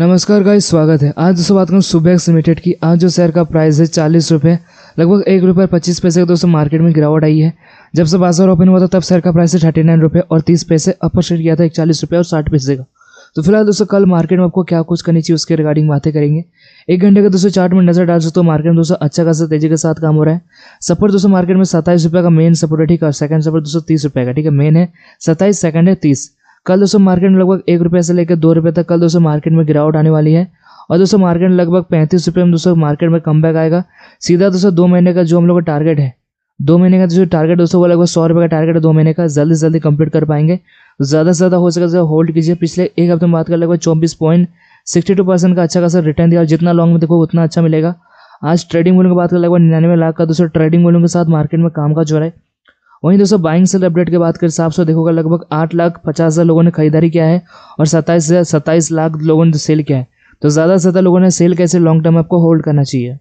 नमस्कार गाइस स्वागत है आज दोस्तों बात करूँ सुबैक्स लिमिटेड की आज जो शेयर का प्राइस है चालीस रुपये लगभग एक रुपये पच्चीस पैसे का दोस्तों मार्केट में गिरावट आई है जब से बाजार ओपन हुआ था तब शेयर का प्राइस है थर्टी नाइन रुपये और तीस पैसे अपर शेयर किया था इकचालीस रुपये और साठ पैसे का तो फिलहाल दोस्तों कल मार्केट में आपको क्या कुछ करनी चाहिए उसके रिगार्डिंग बातें करेंगे एक घंटे का दोस्तों चार्ट में नजर डाल सकते हो मार्केट में दोस्तों अच्छा खासा तेजी के साथ काम हो रहा है सपोर्ट दोस्तों मार्केट में सत्ताईस रुपये का मेन सपोर्ट है ठीक है और सेकंड सपोर्ट दोस्तों तीस रुपये का ठीक है मेन है सत्ताईस सेकंड है तीस कल दोस्तों मार्केट में लगभग एक रुपये से लेकर दो रुपये तक कल दोस्तों मार्केट में गिरावट आने वाली है और दोस्तों मार्केट लगभग पैंतीस रुपये में दोस्तों मार्केट में कम बैक आएगा सीधा दोस्तों दो महीने का जो हम लोग का टारगेट है दो महीने का जो टारगेट दोस्तों वो लगभग सौ रुपये का टारगेट है दो महीने का जल्दी से जल्दी कंप्लीट कर पाएंगे ज़्यादा से ज़्यादा हो सके तो होल्ड कीजिए पिछले एक हफ्ते में बात कर लगभग चौबीस पॉइंट सिक्सटी टू परसेंट का अच्छा खासा रिटर्न दिया और जितना लॉन्ग में देखो उतना अच्छा मिलेगा आज ट्रेडिंग वॉल्यूम की बात कर लगभग निन्यानवे लाख का दोस्तों ट्रेडिंग वॉल्यूम के साथ मार्केट में काम का हो रहा है वहीं दोस्तों बाइंग सेल अपडेट की बात करें साफ से देखोगे लगभग आठ लाख पचास हज़ार लोगों ने खरीदारी किया है और सत्ताईस हज़ार सत्ताईस लाख लोगों ने सेल किया है तो ज़्यादा से ज़्यादा लोगों ने सेल कैसे लॉन्ग टर्म आपको होल्ड करना चाहिए